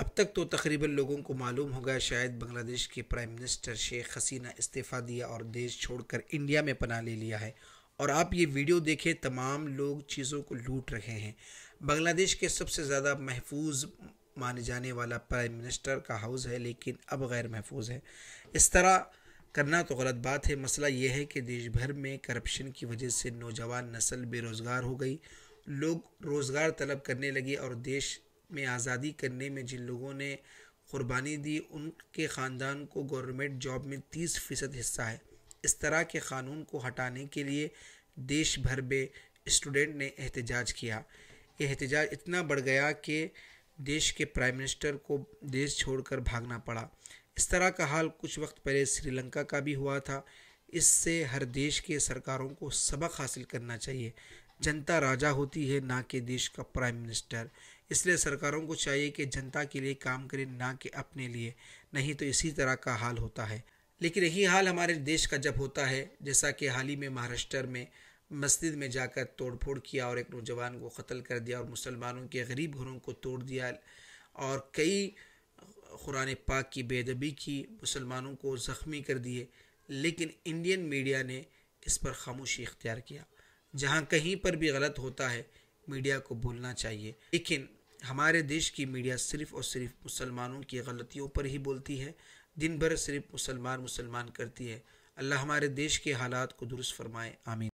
अब तक तो तकरीबन लोगों को मालूम होगा शायद बांग्लादेश के प्राइम मिनिस्टर शेख हसीना इस्तीफ़ा दिया और देश छोड़कर इंडिया में पना ले लिया है और आप ये वीडियो देखें तमाम लोग चीज़ों को लूट रहे हैं बांग्लादेश के सबसे ज़्यादा महफूज माने जाने वाला प्राइम मिनिस्टर का हाउस है लेकिन अब गैर महफूज है इस तरह करना तो गलत बात है मसला ये है कि देश भर में करप्शन की वजह से नौजवान नस्ल बेरोज़गार हो गई लोग रोज़गार तलब करने लगे और देश में आज़ादी करने में जिन लोगों ने कुर्बानी दी उनके ख़ानदान को गवर्नमेंट जॉब में तीस फ़ीसद हिस्सा है इस तरह के क़ानून को हटाने के लिए देश भर में स्टूडेंट ने एहतजाज किया एहतजाज इतना बढ़ गया कि देश के प्राइम मिनिस्टर को देश छोड़कर भागना पड़ा इस तरह का हाल कुछ वक्त पहले श्रीलंका का भी हुआ था इससे हर देश के सरकारों को सबक हासिल करना चाहिए जनता राजा होती है ना कि देश का प्राइम मिनिस्टर इसलिए सरकारों को चाहिए कि जनता के लिए काम करें ना कि अपने लिए नहीं तो इसी तरह का हाल होता है लेकिन यही हाल हमारे देश का जब होता है जैसा कि हाल ही में महाराष्ट्र में मस्जिद में जाकर तोड़फोड़ किया और एक नौजवान को कत्ल कर दिया और मुसलमानों के गरीब घरों को तोड़ दिया और कई कुरान पाक की बेदबी की मुसलमानों को ज़ख्मी कर दिए लेकिन इंडियन मीडिया ने इस पर खामोशी इख्तियार किया जहाँ कहीं पर भी गलत होता है मीडिया को भूलना चाहिए लेकिन हमारे देश की मीडिया सिर्फ़ और सिर्फ मुसलमानों की गलतियों पर ही बोलती है दिन भर सिर्फ मुसलमान मुसलमान करती है अल्लाह हमारे देश के हालात को दुरुस्त फरमाए आमीन